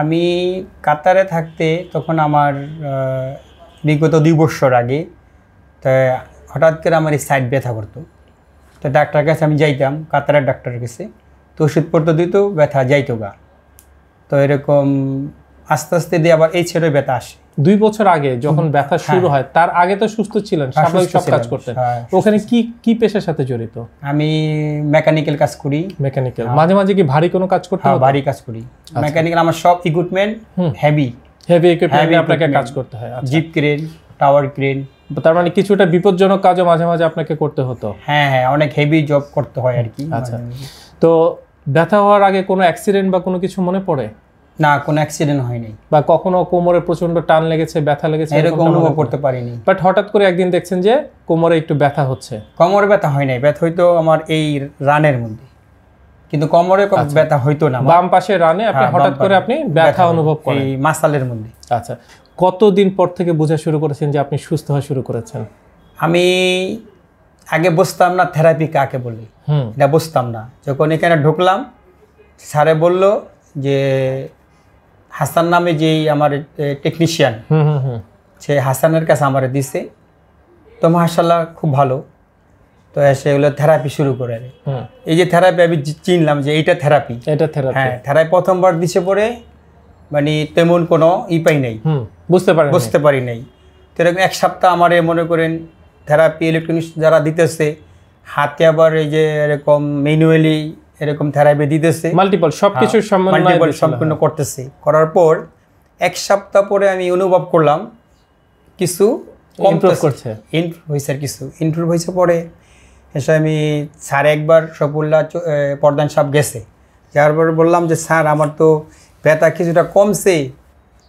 আমি কাতারে থাকতে তখন আমার বিগত দুই বছর আগে তা হঠাৎ করে আমার এই সাইড ব্যথা করতো তো ডাক্তার কাছে আমি যাইতাম কাতারের ডাক্তারের কাছে তো ওষুধ পড়তে দিত ব্যথা যাইতো গা তো এরকম আস্তে আস্তে দিয়ে আবার এই ছেড়ে ব্যথা আসে দুই বছর আগে যখন ব্যথা শুরু হ্যাঁ। হয় তার আগে তো সুস্থ ছিলেন হ্যাঁ, স্বাভাবিক সব কাজ করতেন হ্যাঁ, ওখানে কি কি পেশার সাথে জড়িত আমি মেকানিক্যাল কাজ করি মেকানিক্যাল মাঝে মাঝে কি ভারী কোনো কাজ করতে হয় ভারী কাজ করি মেকানিক্যাল আচ্ছা। আমার সব ইকুইপমেন্ট হেভি হেভি ইকুইপমেন্ট আপনাকে কাজ করতে হয় জিপ ক্রেন টাওয়ার ক্রেন তার মানে কিছুটা বিপজ্জনক কাজও মাঝে মাঝে আপনাকে করতে হতো হ্যাঁ হ্যাঁ অনেক হেভি জব করতে হয় আর কি আচ্ছা মানে- তো ব্যথা হওয়ার আগে কোনো অ্যাক্সিডেন্ট বা কোনো কিছু মনে পড়ে না কোনো অ্যাক্সিডেন্ট হয়নি বা কখনো কোমরে প্রচন্ড টান লেগেছে ব্যথা লেগেছে এরকম অনুভব করতে পারিনি বাট হঠাৎ করে একদিন দেখছেন যে কোমরে একটু ব্যথা হচ্ছে কোমরে ব্যথা হয় নাই ব্যথা হয়তো আমার এই রানের মধ্যে কিন্তু কোমরে আচ্ছা। ব্যথা হইতো না বাম পাশে রানে আপনি হ্যাঁ, হঠাৎ করে আপনি ব্যথা অনুভব করেন এই মাসালের মধ্যে আচ্ছা কতদিন পর থেকে বোঝা শুরু করেছেন যে আপনি সুস্থ হওয়া শুরু করেছেন আমি আগে বুঝতাম না থেরাপি কাকে বলি এটা বুঝতাম না যখন এখানে ঢুকলাম স্যারে বলল যে হাসান নামে যেই আমার টেকনিশিয়ান সে হাসানের কাছে আমার দিছে তো মার্শাল্লাহ খুব ভালো তো সেগুলো থেরাপি শুরু করে এই যে থেরাপি আমি চিনলাম যে এইটা থেরাপি এটা থেরাপি হ্যাঁ থেরাপি প্রথমবার দিছে পরে মানে তেমন কোনো ই পাই নাই বুঝতে পারি বুঝতে পারি নাই তো এরকম এক সপ্তাহ আমার মনে করেন থেরাপি ইলেকট্রনিক্স যারা দিতেছে হাতে আবার এই যে এরকম ম্যানুয়ালি এরকম থেরাপি দিতেছে মাল্টিপল সব কিছুর মাল্টিপল সম্পূর্ণ হ্যাঁ। করতেছি করার পর এক সপ্তাহ পরে আমি অনুভব করলাম কিছু ইমপ্রুভ করছে ইমপ্রুভ হয়েছে আর কিছু ইমপ্রুভ হয়েছে পরে এসে আমি স্যার একবার সফুল্লা প্রধান সাহেব গেছে যার পর বললাম যে স্যার আমার তো ব্যথা কিছুটা কমছে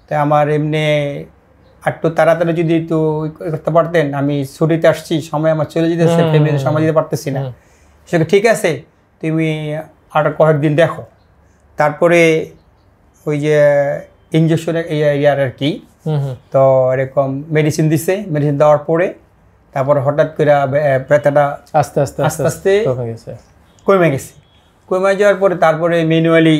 তা আমার এমনি একটু তাড়াতাড়ি যদি একটু করতে পারতেন আমি ছুটিতে আসছি সময় আমার চলে যেতেছে ফ্যামিলির সময় দিতে পারতেছি না সে ঠিক আছে তুমি আর কয়েকদিন দেখো তারপরে ওই যে ইঞ্জেকশনের ইয়ার আর কি তো এরকম মেডিসিন দিছে মেডিসিন দেওয়ার পরে তারপর হঠাৎ করে ব্যথাটা আস্তে আস্তে আস্তে আস্তে কমে গেছে কমে গেছে কমে যাওয়ার পরে তারপরে ম্যানুয়ালি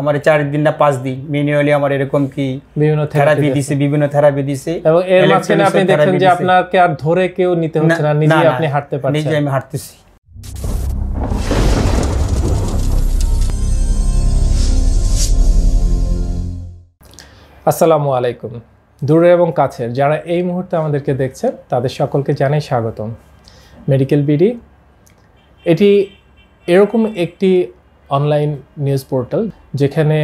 আমার চার দিন না পাঁচ দিন ম্যানুয়ালি আমার এরকম কি বিভিন্ন থেরাপি দিছে বিভিন্ন থেরাপি দিছে এবং এর মাঝখানে আপনি দেখেন যে আপনাকে আর ধরে কেউ নিতে হচ্ছে না নিজে আপনি হাঁটতে পারছেন নিজে আমি হাঁটতেছি আসসালামু আলাইকুম দূরে এবং কাছের যারা এই মুহূর্তে আমাদেরকে দেখছেন তাদের সকলকে জানাই স্বাগতম মেডিকেল বিডি এটি এরকম একটি অনলাইন নিউজ পোর্টাল যেখানে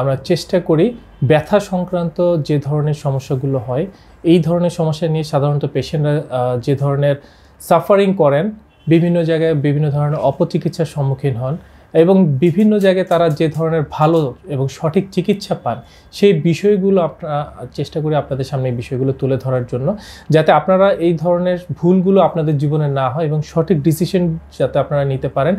আমরা চেষ্টা করি ব্যথা সংক্রান্ত যে ধরনের সমস্যাগুলো হয় এই ধরনের সমস্যা নিয়ে সাধারণত পেশেন্টরা যে ধরনের সাফারিং করেন বিভিন্ন জায়গায় বিভিন্ন ধরনের অপচিকিৎসার সম্মুখীন হন এবং বিভিন্ন জায়গায় তারা যে ধরনের ভালো এবং সঠিক চিকিৎসা পান সেই বিষয়গুলো আপনারা চেষ্টা করি আপনাদের সামনে এই বিষয়গুলো তুলে ধরার জন্য যাতে আপনারা এই ধরনের ভুলগুলো আপনাদের জীবনে না হয় এবং সঠিক ডিসিশন যাতে আপনারা নিতে পারেন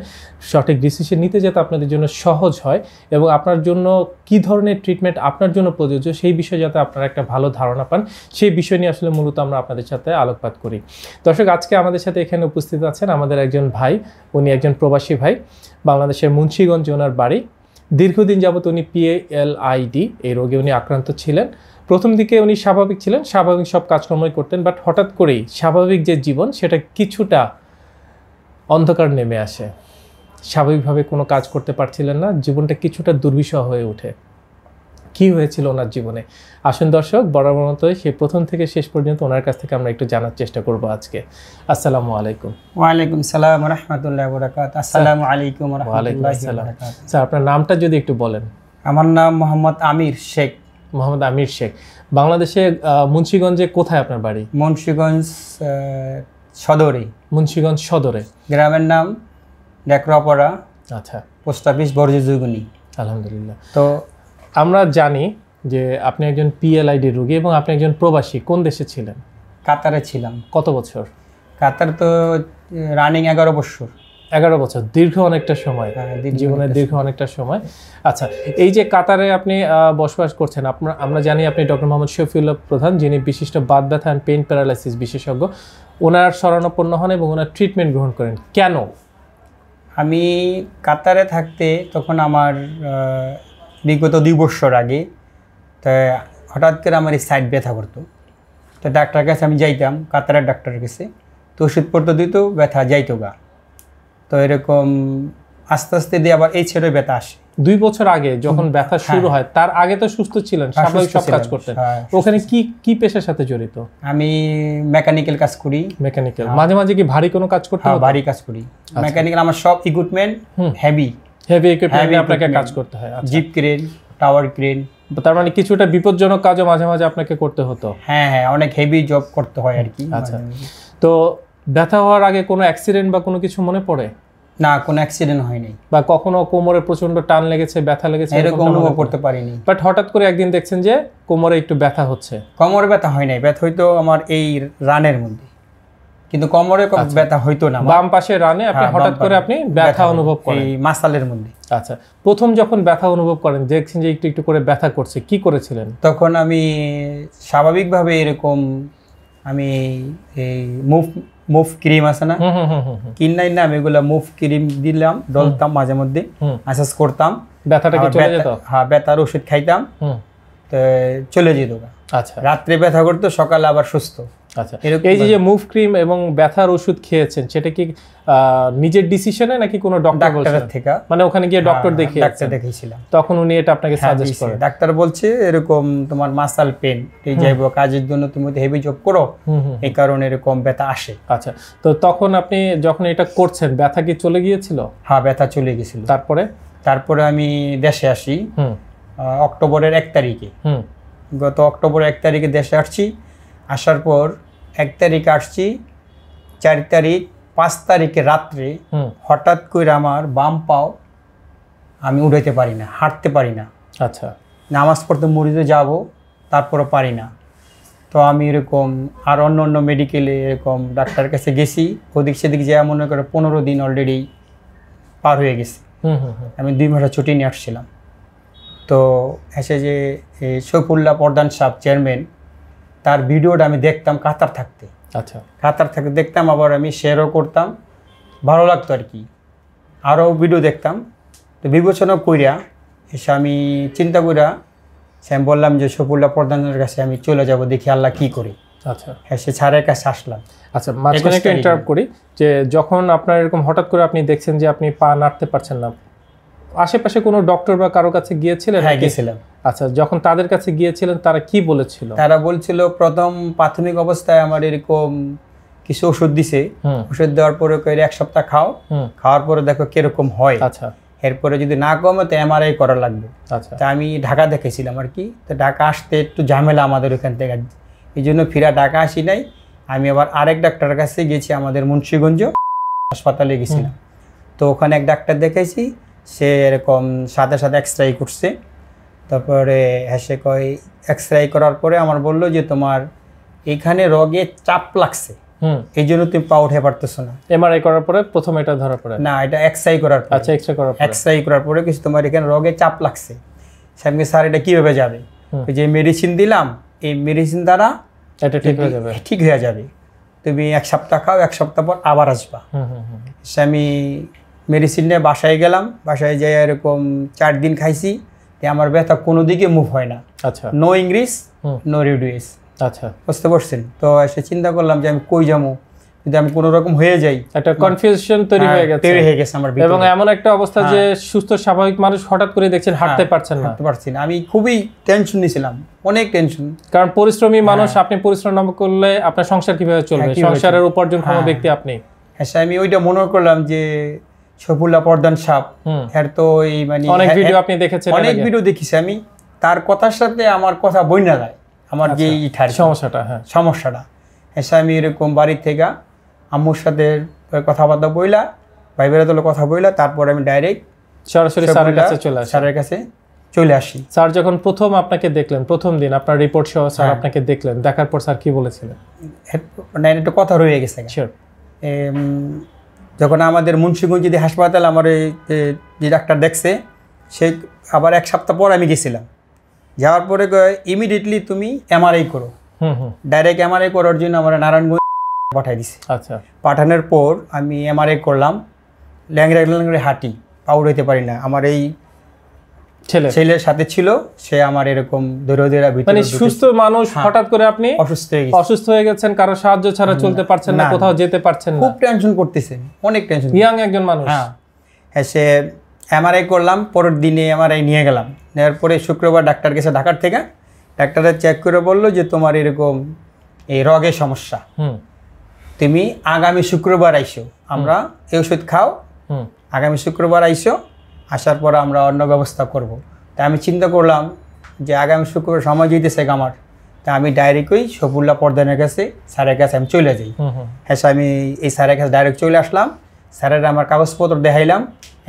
সঠিক ডিসিশন নিতে যাতে আপনাদের জন্য সহজ হয় এবং আপনার জন্য কি ধরনের ট্রিটমেন্ট আপনার জন্য প্রযোজ্য সেই বিষয়ে যাতে আপনারা একটা ভালো ধারণা পান সেই বিষয় নিয়ে আসলে মূলত আমরা আপনাদের সাথে আলোকপাত করি দর্শক আজকে আমাদের সাথে এখানে উপস্থিত আছেন আমাদের একজন ভাই উনি একজন প্রবাসী ভাই বাংলাদেশের মুন্সীগঞ্জ ওনার বাড়ি দীর্ঘদিন যাবৎ উনি পিএলআইডি এই রোগে উনি আক্রান্ত ছিলেন প্রথম দিকে উনি স্বাভাবিক ছিলেন স্বাভাবিক সব কাজকর্মই করতেন বাট হঠাৎ করেই স্বাভাবিক যে জীবন সেটা কিছুটা অন্ধকার নেমে আসে স্বাভাবিকভাবে কোনো কাজ করতে পারছিলেন না জীবনটা কিছুটা দুর্বিষহ হয়ে ওঠে কি হয়েছিল ওনার জীবনে আসুন দর্শক বরাবর মতো সেই প্রথম থেকে শেষ পর্যন্ত ওনার কাছ থেকে আমরা একটু জানার চেষ্টা করব আজকে আসসালামু আলাইকুম ওয়ালাইকুম সালাম রহমতুল্লাহ বরাকাত আসসালাম আলাইকুম ওয়ালাইকুম আসসালাম স্যার আপনার নামটা যদি একটু বলেন আমার নাম মোহাম্মদ আমির শেখ মোহাম্মদ আমির শেখ বাংলাদেশে মুন্সীগঞ্জে কোথায় আপনার বাড়ি মুন্সীগঞ্জ সদরে মুন্সীগঞ্জ সদরে গ্রামের নাম ডেকরাপড়া আচ্ছা পোস্ট অফিস বর্জ্যুগুনি আলহামদুলিল্লাহ তো আমরা জানি যে আপনি একজন পিএলআইডি রোগী এবং আপনি একজন প্রবাসী কোন দেশে ছিলেন কাতারে ছিলাম কত বছর কাতার তো রানিং এগারো বছর এগারো বছর দীর্ঘ অনেকটা সময় হ্যাঁ, জীবনের দীর্ঘ অনেকটা সময় আচ্ছা এই যে কাতারে আপনি বসবাস করছেন আপনার আমরা জানি আপনি ডক্টর মোহাম্মদ শফিউল্লাহ প্রধান যিনি বিশিষ্ট বাদ ব্যথা অ্যান্ড পেইন প্যারালাইসিস বিশেষজ্ঞ ওনার স্মরণাপন্ন হন এবং ওনার ট্রিটমেন্ট গ্রহণ করেন কেন আমি কাতারে থাকতে তখন আমার বিগত দুই বছর আগে তা হঠাৎ করে আমার এই সাইড ব্যথা করতো তো ডাক্তারের কাছে আমি যাইতাম কাতারের ডাক্তারের কাছে তো ওষুধ পড়তে দিত ব্যথা যাইতো গা তো এরকম আস্তে আস্তে দিয়ে আবার এই ছেড়ে ব্যথা আসে দুই বছর আগে যখন ব্যথা শুরু হ্যাঁ। হয় তার আগে তো সুস্থ ছিলেন হ্যাঁ, সব কাজ করতেন হ্যাঁ, ওখানে কি কি পেশার সাথে জড়িত আমি মেকানিক্যাল কাজ করি মেকানিক্যাল মাঝে মাঝে কি ভারী কোনো কাজ করতে ভারী কাজ করি মেকানিক্যাল আচ্ছা। আমার সব ইকুইপমেন্ট হেভি হেভি ইকুইপমেন্টে আপনাকে কাজ করতে হয় জিপ ক্রেন টাওয়ার ক্রেন তার মানে কিছুটা বিপজ্জনক কাজও মাঝে মাঝে আপনাকে করতে হতো হ্যাঁ হ্যাঁ অনেক হেভি জব করতে হয় আর কি আচ্ছা মানে তো ব্যথা হওয়ার আগে কোনো অ্যাক্সিডেন্ট বা কোনো কিছু মনে পড়ে না কোনো অ্যাক্সিডেন্ট হয়নি বা কখনো কোমরে প্রচন্ড টান লেগেছে ব্যথা লেগেছে এরকম অনুভব করতে পারিনি বাট হঠাৎ করে একদিন দেখছেন যে কোমরে একটু ব্যথা হচ্ছে কোমরে ব্যথা হয় নাই ব্যথা হয়তো আমার এই রানের মধ্যে কিন্তু কোমরে আচ্ছা। ব্যথা হইতো না বাম পাশে রানে আপনি হ্যাঁ, হঠাৎ করে আপনি ব্যথা অনুভব করেন এই মাসালের মধ্যে আচ্ছা প্রথম যখন ব্যথা অনুভব করেন দেখছেন যে একটু একটু করে ব্যথা করছে কি করেছিলেন তখন আমি স্বাভাবিকভাবে এরকম আমি এই মুভ মুভ ক্রিম আছে না কিনাই না আমি এগুলো মুভ ক্রিম দিলাম ডলতাম মাঝে মধ্যে ম্যাসাজ করতাম ব্যথাটা চলে যেত হ্যাঁ ব্যথার ওষুধ খাইতাম তো চলে যেত আচ্ছা রাত্রে ব্যথা করতো সকালে আবার সুস্থ আচ্ছা এই যে মুভ ক্রিম এবং ব্যথার ওষুধ খেয়েছেন সেটা কি নিজের ডিসিশনে নাকি কোনো ডক্টর থেকে মানে ওখানে গিয়ে ডক্টর দেখিয়ে ডাক্তার দেখিয়েছিলাম তখন উনি এটা আপনাকে সাজেস্ট হ্যাঁ, করে ডাক্তার বলছে এরকম তোমার মাসাল পেন এই যাইব কাজের জন্য তুমি হেভি জব করো এই কারণে এরকম ব্যথা আসে আচ্ছা তো তখন আপনি যখন এটা করছেন ব্যথা কি চলে গিয়েছিল হ্যাঁ ব্যথা চলে গিয়েছিল তারপরে তারপরে আমি দেশে আসি অক্টোবরের এক তারিখে গত অক্টোবর এক তারিখে দেশে আসছি আসার পর এক তারিখ আসছি চার তারিখ পাঁচ তারিখে রাত্রে হঠাৎ করে আমার বাম পাও আমি উঠাইতে পারি না হাঁটতে পারি না আচ্ছা নামাজ পড়তে মরিতে যাব তারপরও পারি না তো আমি এরকম আর অন্য অন্য মেডিকেলে এরকম ডাক্তার কাছে গেছি ওদিক সেদিক যা মনে করে পনেরো দিন অলরেডি পার হয়ে গেছে আমি দুই মাসা ছুটি নিয়ে আসছিলাম তো এসে যে সৈফুল্লাহ প্রধান সাহেব চেয়ারম্যান তার ভিডিওটা আমি দেখতাম কাতার থাকতে আচ্ছা কাতার থাকতে দেখতাম আবার আমি শেয়ারও করতাম ভালো লাগতো আর কি আরও ভিডিও দেখতাম তো বিবেচনা করিয়া এসে আমি চিন্তা করিয়া সে আমি বললাম যে সফুল্লা প্রধানের কাছে আমি চলে যাব দেখি আল্লাহ কি করি আচ্ছা হ্যাঁ সে ছাড়ের কাছে আসলাম আচ্ছা মাঝখানে একটু ইন্টারাপ্ট করি যে যখন আপনার এরকম হঠাৎ করে আপনি দেখছেন যে আপনি পা নাড়তে পারছেন না আশেপাশে কোনো ডক্টর বা কারো কাছে গিয়েছিলেন হ্যাঁ গিয়েছিলাম আচ্ছা যখন তাদের কাছে গিয়েছিলেন তারা কি বলেছিল তারা বলছিল প্রথম প্রাথমিক অবস্থায় আমার এরকম কিছু ওষুধ দিছে ওষুধ দেওয়ার পরে এক সপ্তাহ খাও খাওয়ার পরে দেখো কিরকম হয় আচ্ছা এরপরে যদি না কমে তো এমআরআই করা লাগবে আচ্ছা তা আমি ঢাকা দেখেছিলাম আর কি তো ঢাকা আসতে একটু ঝামেলা আমাদের ওখান থেকে এই জন্য ফিরা ঢাকা আসি নাই আমি আবার আরেক ডাক্তারের কাছে গেছি আমাদের মুন্সীগঞ্জ হাসপাতালে গেছিলাম তো ওখানে এক ডাক্তার দেখেছি সে এরকম সাথে সাথে এক্স রে করছে তারপরে হেসে কয় এক্স রে করার পরে আমার বললো যে তোমার এখানে রগে চাপ লাগছে এই জন্য তুমি পা উঠে পারতেছো না এমআরআই করার পরে প্রথমে এটা ধরা পড়ে না এটা এক্সরাই করার পরে আচ্ছা এক্সরে করার পরে এক্সরাই করার পরে কিছু তোমার এখানে রগে চাপ লাগছে সামনে স্যার এটা কীভাবে যাবে যে মেডিসিন দিলাম এই মেডিসিন দ্বারা এটা ঠিক হয়ে যাবে ঠিক হয়ে যাবে তুমি এক সপ্তাহ খাও এক সপ্তাহ পর আবার আসবা আমি মেডিসিন নিয়ে বাসায় গেলাম বাসায় যেয়ে এরকম চার দিন খাইছি আমার ব্যথা কোনো দিকে মুভ হয় না আচ্ছা নো ইংলিশ নো রিডিউস আচ্ছা বুঝতে পারছেন তো এসে চিন্তা করলাম যে আমি কই যাবো যদি আমি কোনো রকম হয়ে যাই একটা কনফিউশন তৈরি হ্যাঁ, হয়ে গেছে তৈরি হয়ে গেছে আমার এবং এমন একটা অবস্থা হ্যাঁ। যে সুস্থ স্বাভাবিক মানুষ হঠাৎ করে দেখছেন হ্যাঁ, হাঁটতে পারছেন না হাঁটতে পারছি আমি খুবই টেনশন নিছিলাম অনেক টেনশন কারণ পরিশ্রমী মানুষ আপনি পরিশ্রম না করলে আপনার সংসার কিভাবে চলবে সংসারের উপার্জন ক্ষম ব্যক্তি আপনি হ্যাঁ আমি ওইটা মনে করলাম যে সফুল্লা পর্দান সাপ এর তো এই মানে অনেক ভিডিও হ্যাঁ, আপনি দেখেছেন অনেক ভিডিও দেখিছি আমি তার কথার সাথে আমার কথা বই না যায় আমার আচ্ছা, যে ইঠার সমস্যাটা হ্যাঁ সমস্যাটা এসে আমি এরকম বাড়ির থেকে আম্মুর সাথে কথাবার্তা বইলা ভাই বেড়াতলে কথা বইলা তারপর আমি ডাইরেক্ট সরাসরি স্যারের কাছে চলে আসি স্যারের কাছে চলে আসি স্যার যখন প্রথম আপনাকে দেখলেন প্রথম দিন আপনার রিপোর্ট সহ স্যার হ্যাঁ। আপনাকে দেখলেন দেখার পর স্যার কি বলেছিলেন মানে একটু কথা রয়ে গেছে যখন আমাদের মুন্সিগঞ্জ যদি হাসপাতাল আমার এই যে ডাক্তার দেখছে সে আবার এক সপ্তাহ পর আমি গেছিলাম যাওয়ার পরে ইমিডিয়েটলি তুমি এমআরআই করো ডাইরেক্ট এমআরআই করার জন্য আমার নারায়ণগঞ্জ পাঠাই দিছে আচ্ছা পাঠানোর পর আমি এমআরআই করলাম ল্যাংরা ল্যাংরে হাঁটি পাউড় হইতে পারি না আমার এই ছেলের সাথে ছিল সে আমার এরকম মানে সুস্থ মানুষ হ্যাঁ, হঠাৎ করে আপনি অসুস্থ হয়ে অসুস্থ হয়ে গেছেন কারো সাহায্য ছাড়া চলতে পারছেন না কোথাও যেতে পারছেন না খুব টেনশন করতেছে অনেক টেনশন ইয়াং একজন মানুষ হ্যাঁ, হ্যাঁ সে এমআরআই করলাম পরের দিনে এমআরআই নিয়ে গেলাম নেওয়ার পরে শুক্রবার ডাক্তার গেছে ঢাকার থেকে ডাক্তাররা চেক করে বললো যে তোমার এরকম এই রগের সমস্যা তুমি আগামী শুক্রবার আইসো আমরা এই ওষুধ খাও আগামী শুক্রবার আইসো আসার পর আমরা অন্য ব্যবস্থা করব। তাই আমি চিন্তা করলাম যে আগামী শুক্রবার সময় শেখ আমার তা আমি ডাইরেক্টই সফুল্লা পর্দানের কাছে স্যারের কাছে আমি চলে যাই হ্যাঁ স্যার আমি এই স্যারের কাছে ডাইরেক্ট চলে আসলাম স্যারের আমার কাগজপত্র দেখাইলাম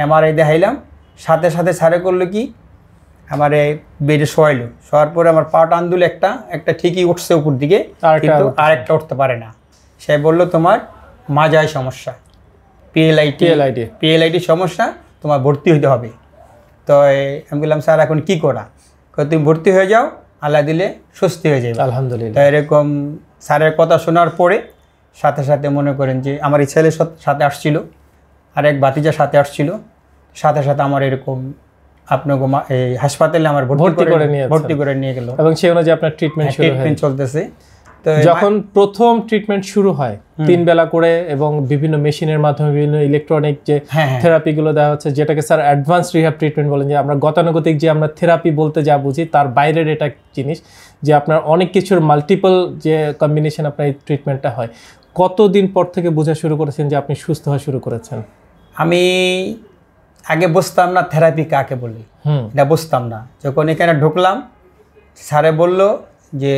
এমআরআই দেখাইলাম সাথে সাথে স্যারে করলো কি আমার বেডে শোয়াইল শোয়ার পরে আমার পা আন্দুল একটা একটা ঠিকই উঠছে উপর দিকে কিন্তু আরেকটা উঠতে পারে না সে বলল তোমার মাজায় সমস্যা পিএলআইটি পিএলআইটি সমস্যা তোমার ভর্তি হইতে হবে তো আমি বললাম স্যার এখন কী করা তুমি ভর্তি হয়ে যাও আল্লাহ দিলে সুস্থ হয়ে যাবে আলহামদুলিল্লাহ এরকম স্যারের কথা শোনার পরে সাথে সাথে মনে করেন যে আমার এই ছেলে সাথে আসছিল আর এক বাতিজা সাথে আসছিল সাথে সাথে আমার এরকম আপনাকে এই হাসপাতালে আমার ভর্তি করে নিয়ে ভর্তি করে নিয়ে গেল এবং সেই অনুযায়ী আপনার ট্রিটমেন্ট হ্যাঁ, ট্রিটমেন্ট চলতেছে যখন প্রথম ট্রিটমেন্ট শুরু হয় তিন বেলা করে এবং বিভিন্ন মেশিনের মাধ্যমে বিভিন্ন ইলেকট্রনিক যে থেরাপি হ্যাঁ, হ্যাঁ। গুলো দেওয়া হচ্ছে যেটাকে স্যার অ্যাডভান্স রিহাব ট্রিটমেন্ট বলেন যে আমরা গতানুগতিক যে আমরা থেরাপি বলতে যা বুঝি তার বাইরের এটা জিনিস যে আপনার অনেক কিছুর মাল্টিপল যে কম্বিনেশন আপনার এই ট্রিটমেন্টটা হয় কতদিন পর থেকে বোঝা শুরু করেছেন যে আপনি সুস্থ হওয়া শুরু করেছেন আমি আগে বুঝতাম না থেরাপি কাকে বলি এটা বুঝতাম না যখন এখানে ঢুকলাম স্যারে বলল যে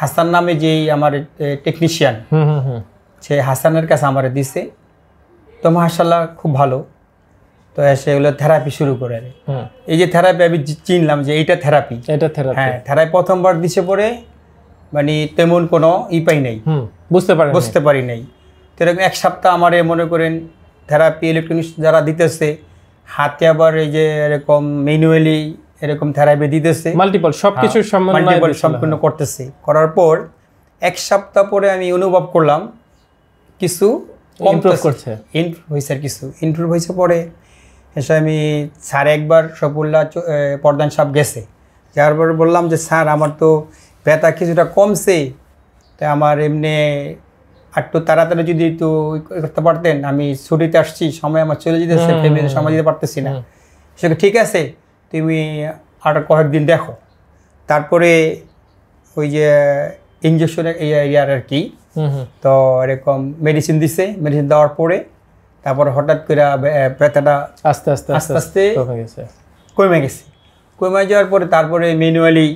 হাসান নামে যেই আমার টেকনিশিয়ান সে হাসানের কাছে আমার দিছে তো মার্শাল্লাহ খুব ভালো তো সেগুলো থেরাপি শুরু করে এই যে থেরাপি আমি চিনলাম যে এইটা থেরাপি এটা থেরাপি হ্যাঁ থেরাপি প্রথমবার দিছে পরে মানে তেমন কোনো ই পাই নাই বুঝতে পারি বুঝতে পারি নাই তো এরকম এক সপ্তাহ আমার মনে করেন থেরাপি ইলেকট্রনিক্স যারা দিতেছে হাতে আবার এই যে এরকম ম্যানুয়ালি এরকম থেরাপি দিতেছে মাল্টিপল সব কিছু সম্পূর্ণ করতেছে করার পর এক সপ্তাহ পরে আমি অনুভব করলাম কিছু করছে হয়েছে আর কিছু ইমপ্রুভ হয়েছে পরে এসে আমি স্যার একবার সফুল্লা প্রধান সাহেব গেছে যার পরে বললাম যে স্যার আমার তো ব্যথা কিছুটা কমছে তো আমার এমনি একটু তাড়াতাড়ি যদি একটু করতে পারতেন আমি ছুটিতে আসছি সময় আমার চলে যেতেছে ফ্যামিলিতে সময় দিতে পারতেছি না সে ঠিক আছে তুমি আর কয়েকদিন দেখো তারপরে ওই যে এই এরিয়ার আর কি তো এরকম মেডিসিন দিছে মেডিসিন দেওয়ার পরে তারপরে হঠাৎ করে ব্যথাটা আস্তে আস্তে আস্তে আস্তে কমে গেছে কমে যাওয়ার পরে তারপরে ম্যানুয়ালি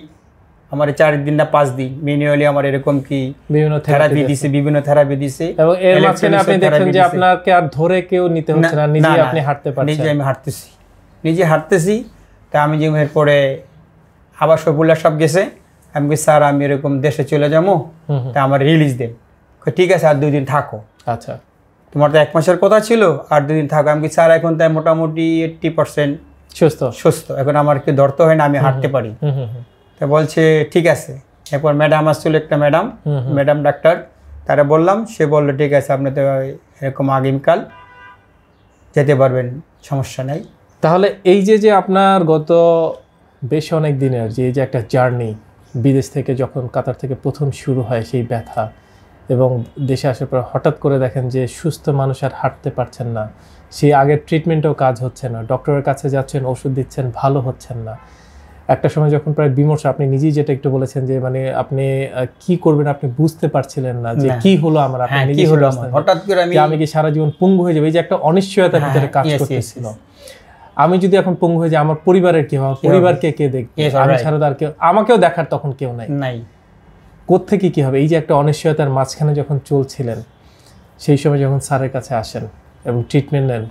আমার চার দিন না পাঁচ দিন ম্যানুয়ালি আমার এরকম কি বিভিন্ন থেরাপি দিছে বিভিন্ন থেরাপি দিছে এবং এর মাঝখানে আপনি দেখেন যে আপনাকে আর ধরে কেউ নিতে হচ্ছে না নিজে আপনি হাঁটতে পারছেন নিজে আমি হাঁটতেছি নিজে হাঁটতেছি তা আমি যে এরপরে আবার সফুল্লা সব গেছে আমি কি স্যার আমি এরকম দেশে চলে যাবো তা আমার রিলিজ দেন ঠিক আছে আর দুই দিন থাকো আচ্ছা তোমার তো এক মাসের কথা ছিল আর দুদিন থাকো আমি কি স্যার এখন তাই মোটামুটি এইট্টি পার্সেন্ট সুস্থ সুস্থ এখন আমার কি দর্ত হয় না আমি হাঁটতে পারি তা বলছে ঠিক আছে এরপর ম্যাডাম আসছিল একটা ম্যাডাম ম্যাডাম ডাক্তার তারা বললাম সে বললো ঠিক আছে আপনি তো এরকম আগামীকাল যেতে পারবেন সমস্যা নেই তাহলে এই যে যে আপনার গত বেশ অনেক দিনের যে যে একটা জার্নি বিদেশ থেকে যখন কাতার থেকে প্রথম শুরু হয় সেই ব্যথা এবং দেশে আসার পর হঠাৎ করে দেখেন যে সুস্থ মানুষ আর হাঁটতে পারছেন না সেই আগের ট্রিটমেন্টও কাজ হচ্ছে না ডক্টরের কাছে যাচ্ছেন ওষুধ দিচ্ছেন ভালো হচ্ছেন না একটা সময় যখন প্রায় বিমর্ষ আপনি নিজেই যেটা একটু বলেছেন যে মানে আপনি কি করবেন আপনি বুঝতে পারছিলেন না যে কি হলো আমার আপনি হ্যাঁ, নিজে হঠাৎ করে আমি আমি কি সারা জীবন পুঙ্গ হয়ে যাবে এই যে একটা অনিশ্চয়তা হ্যাঁ, ভিতরে হ্যাঁ, কাজ করতেছিল আমি যদি এখন পঙ্গু হয়ে যাই আমার পরিবারের কি হবে পরিবারকে কে দেখবে আমি ছাড়া আর কেউ আমাকেও দেখার তখন কেউ নাই নাই কোত্থেকে কি হবে এই যে একটা অনিশ্চয়তার মাঝখানে যখন চলছিলেন সেই সময় যখন স্যারের কাছে আসেন এবং ট্রিটমেন্ট নেন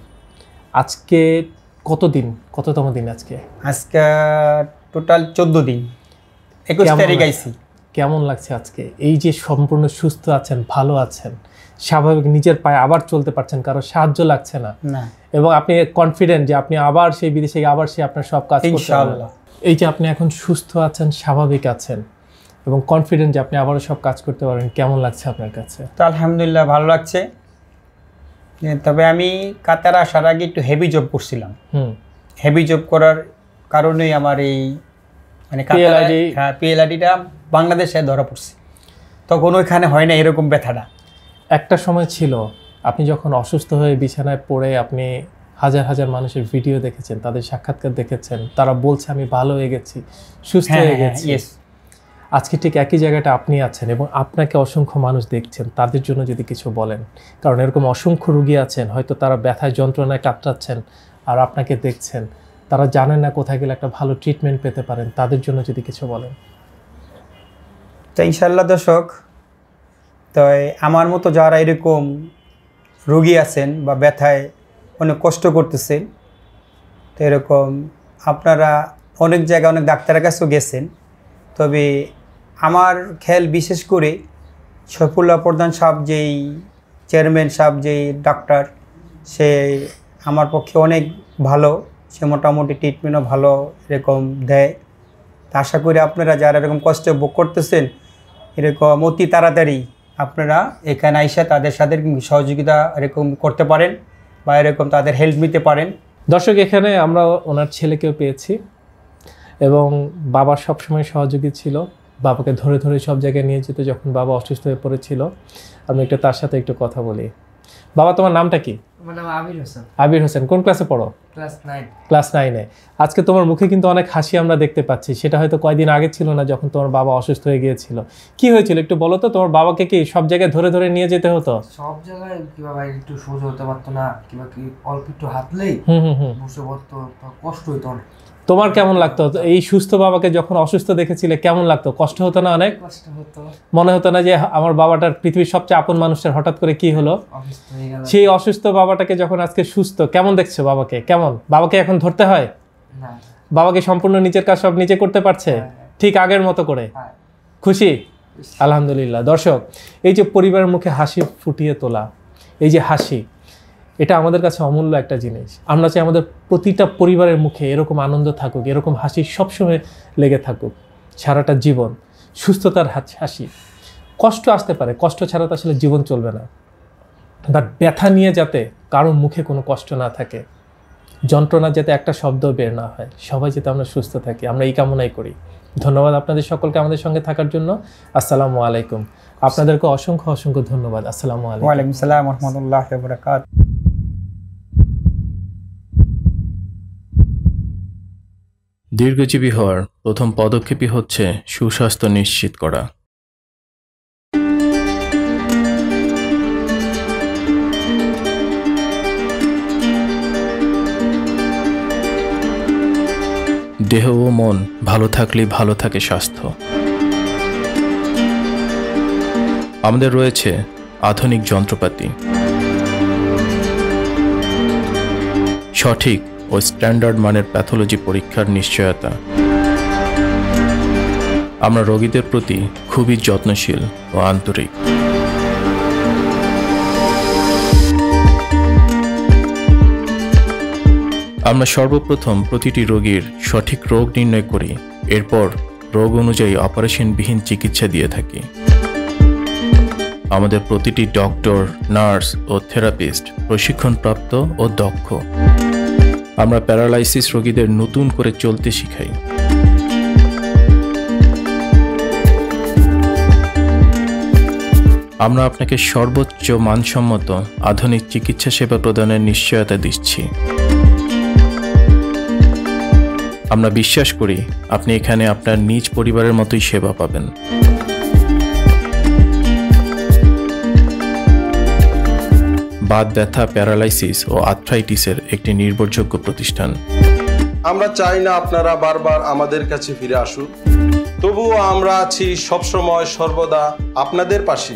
আজকে কতদিন কততম দিন আজকে আজকে টোটাল চোদ্দ দিন একুশ তারিখ আইসি কেমন লাগছে আজকে এই যে সম্পূর্ণ সুস্থ আছেন ভালো আছেন স্বাভাবিক নিজের পায়ে আবার চলতে পারছেন কারো সাহায্য লাগছে না এবং আপনি কনফিডেন্ট যে আপনি আবার সেই বিদেশে আবার সে আপনার সব কাজ এই যে আপনি এখন সুস্থ আছেন স্বাভাবিক আছেন এবং কনফিডেন্ট যে আপনি আবারও সব কাজ করতে পারেন কেমন লাগছে আপনার কাছে তো আলহামদুলিল্লাহ ভালো লাগছে তবে আমি কাতার আসার আগে একটু হেভি জব করছিলাম হেভি জব করার কারণেই আমার এই মানে পিএলআইডি হ্যাঁ পিএলআইডিটা বাংলাদেশে ধরা পড়ছে তখন ওইখানে হয় না এরকম ব্যথাটা একটা সময় ছিল আপনি যখন অসুস্থ হয়ে বিছানায় পড়ে আপনি হাজার হাজার মানুষের ভিডিও দেখেছেন তাদের সাক্ষাৎকার দেখেছেন তারা বলছে আমি ভালো হয়ে গেছি সুস্থ হ্যাঁ, হয়ে হ্যাঁ, গেছি আজকে ঠিক একই জায়গাটা আপনি আছেন এবং আপনাকে অসংখ্য মানুষ দেখছেন তাদের জন্য যদি কিছু বলেন কারণ এরকম অসংখ্য রুগী আছেন হয়তো তারা ব্যথায় যন্ত্রণায় কাতরাচ্ছেন আর আপনাকে দেখছেন তারা জানেন না কোথায় গেলে একটা ভালো ট্রিটমেন্ট পেতে পারেন তাদের জন্য যদি কিছু বলেন তো ইনশাল্লাহ দর্শক তো আমার মতো যারা এরকম রুগী আছেন বা ব্যথায় অনেক কষ্ট করতেছেন তো এরকম আপনারা অনেক জায়গায় অনেক ডাক্তারের কাছেও গেছেন তবে আমার খেয়াল বিশেষ করে সফুল্লা প্রধান সাহেব যেই চেয়ারম্যান সাহেব যেই ডাক্তার সে আমার পক্ষে অনেক ভালো সে মোটামুটি ট্রিটমেন্টও ভালো এরকম দেয় তা আশা করি আপনারা যারা এরকম কষ্ট ভোগ করতেছেন এরকম অতি তাড়াতাড়ি আপনারা এখানে আইসা তাদের সাথে সহযোগিতা এরকম করতে পারেন বা এরকম তাদের হেল্প নিতে পারেন দর্শক এখানে আমরা ওনার ছেলেকেও পেয়েছি এবং বাবা সবসময় সহযোগী ছিল বাবাকে ধরে ধরে সব জায়গায় নিয়ে যেত যখন বাবা অসুস্থ হয়ে পড়েছিল আমি একটু তার সাথে একটু কথা বলি বাবা তোমার নামটা কি আবির হোসেন কোন ক্লাসে পড়ো ক্লাস 9 আজকে তোমার মুখে কিন্তু অনেক হাসি আমরা দেখতে পাচ্ছি সেটা হয়তো কয়দিন আগে ছিল না যখন তোমার বাবা অসুস্থ হয়ে গিয়েছিল কি হয়েছিল একটু বলো তো তোমার বাবাকে কি সব জায়গায় ধরে ধরে নিয়ে যেতে হতো সব জায়গায় কি বাবা একটু সোজা হতে পারতো না কিবা কি অল্প একটু হাতলেই বসে পড়তো কষ্ট হতো অনেক তোমার কেমন লাগতো এই সুস্থ বাবাকে যখন অসুস্থ দেখেছিলে কেমন লাগতো কষ্ট হতো না অনেক মনে হতো না যে আমার বাবাটার পৃথিবীর সবচেয়ে আপন মানুষের হঠাৎ করে কি হলো সেই অসুস্থ বাবাটাকে যখন আজকে সুস্থ কেমন দেখছো বাবাকে কেমন বাবাকে এখন ধরতে হয় বাবাকে সম্পূর্ণ নিজের কাজ সব নিজে করতে পারছে হ্যাঁ। ঠিক আগের মতো করে হ্যাঁ। খুশি আলহামদুলিল্লাহ দর্শক এই যে পরিবারের মুখে হাসি ফুটিয়ে তোলা এই যে হাসি এটা আমাদের কাছে অমূল্য একটা জিনিস আমরা চাই আমাদের প্রতিটা পরিবারের মুখে এরকম আনন্দ থাকুক এরকম হাসি সবসময় লেগে থাকুক সারাটা জীবন সুস্থতার হাসি কষ্ট আসতে পারে কষ্ট ছাড়া তো আসলে জীবন চলবে না বাট ব্যথা নিয়ে যাতে কারোর মুখে কোনো কষ্ট না থাকে যন্ত্রণা যাতে একটা শব্দ বের না হয় সবাই যাতে আমরা সুস্থ থাকি আমরা এই কামনাই করি ধন্যবাদ আপনাদের সকলকে আমাদের সঙ্গে থাকার জন্য আসসালামু আলাইকুম আপনাদেরকে অসংখ্য অসংখ্য ধন্যবাদ আসসালামু আলাইকুম ওয়ালাইকুম আসসালাম রহমতুল্লাহ দীর্ঘজীবী হওয়ার প্রথম পদক্ষেপই হচ্ছে সুস্বাস্থ্য নিশ্চিত করা দেহ ও মন ভালো থাকলে ভালো থাকে স্বাস্থ্য আমাদের রয়েছে আধুনিক যন্ত্রপাতি সঠিক ও স্ট্যান্ডার্ড মানের প্যাথোলজি পরীক্ষার নিশ্চয়তা আমরা রোগীদের প্রতি খুবই যত্নশীল ও আন্তরিক আমরা সর্বপ্রথম প্রতিটি রোগীর সঠিক রোগ নির্ণয় করি এরপর রোগ অনুযায়ী অপারেশনবিহীন চিকিৎসা দিয়ে থাকি আমাদের প্রতিটি ডক্টর নার্স ও থেরাপিস্ট প্রশিক্ষণপ্রাপ্ত ও দক্ষ আমরা প্যারালাইসিস রোগীদের নতুন করে চলতে শিখাই আমরা আপনাকে সর্বোচ্চ মানসম্মত আধুনিক চিকিৎসা সেবা প্রদানের নিশ্চয়তা দিচ্ছি আমরা বিশ্বাস করি আপনি এখানে আপনার নিজ পরিবারের মতোই সেবা পাবেন বাদ ব্যথা প্যারালাইসিস ও আর্থ্রাইটিসের একটি নির্ভরযোগ্য প্রতিষ্ঠান আমরা চাই না আপনারা বারবার আমাদের কাছে ফিরে আসুন তবুও আমরা আছি সবসময় সর্বদা আপনাদের পাশে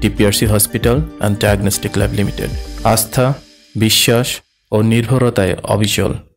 TPRC hospital and diagnostic lab limited আস্থা বিশ্বাস ও নির্ভরতায় অবিচল